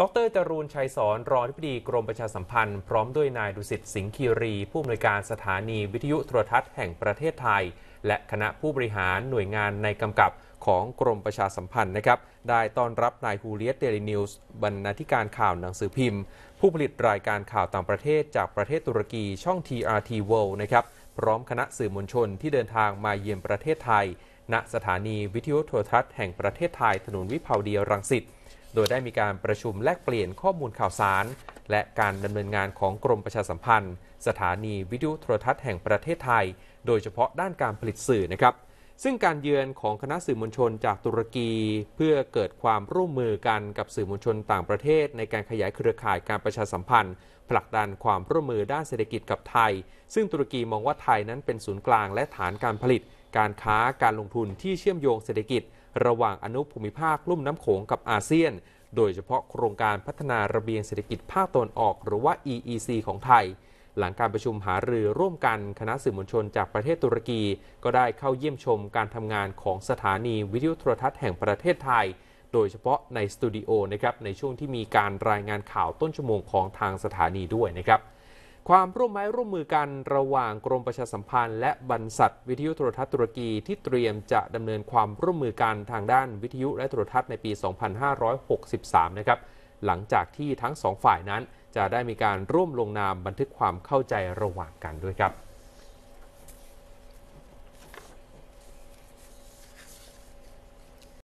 ดรจรูนชัยสอนรองอธิบดีกรมประชาสัมพันธ์ พร้อมด้วยนายดุสิตสิงคีรี ผู้อำนวยการสถานีวิทยุโทรทัศน์แห่งประเทศไทย และคณะผู้บริหารหน่วยงานในกำกับของกรมประชาสัมพันธ์นะครับได้ต้อนรับนายฮูเลียสเดลินิวส์บรรณาธิการข่าวหนังสือพิมพ์ ผู้ผลิตรายการข่าวต่างประเทศจากประเทศตุรกีช่อง TRT World นะครับพร้อมคณะสื่อมวลชนที่เดินทางมาเยี่ยมประเทศไทย ณสถานีวิทยุโทรทัศน์แห่งประเทศไทยถนนวิภาวดีรังสิตโดยได้มีการประชุมแลกเปลี่ยนข้อมูลข่าวสาร และการดำเนินงานของกรมประชาสัมพันธ์ สถานีวิทยุโทรทัศน์แห่งประเทศไทย โดยเฉพาะด้านการผลิตสื่อนะครับซึ่งการเยือนของคณะสื่อมวลชนจากตุรกี เพื่อเกิดความร่วมมือกันกับสื่อมวลชนต่างประเทศ ในการขยายเครือข่ายการประชาสัมพันธ์ ผลักดันความร่วมมือด้านเศรษฐกิจกับไทย ซึ่งตุรกีมองว่าไทยนั้นเป็นศูนย์กลางและฐานการผลิต การค้าการลงทุนที่เชื่อมโยงเศรษฐกิจระหว่างอนุภูมิภาคลุ่มน้ำโขงกับอาเซียน โดยเฉพาะโครงการพัฒนาระเบียงเศรษฐกิจภาคตนออกหรือว่า EEC ของไทย หลังการประชุมหารือร่วมกันคณะสื่อมวลชนจากประเทศตุรกี ก็ได้เข้าเยี่ยมชมการทำงานของสถานีวิทยุโทรทัศน์แห่งประเทศไทย โดยเฉพาะในสตูดิโอนะครับในช่วงที่มีการรายงานข่าวต้นชั่วโมงของทางสถานีด้วยนะครับความร่วมไม้ร่วมมือกัน ระหว่างกรมประชาสัมพันธ์และบรรษัทวิทยุโทรทัศน์ตุรกีที่เตรียมจะดำเนินความร่วมมือกันทางด้านวิทยุและโทรทัศน์ในปี 2563 นะครับหลังจากที่ทั้งสองฝ่ายนั้น จะได้มีการร่วมลงนามบันทึกความเข้าใจระหว่างกันด้วยครับ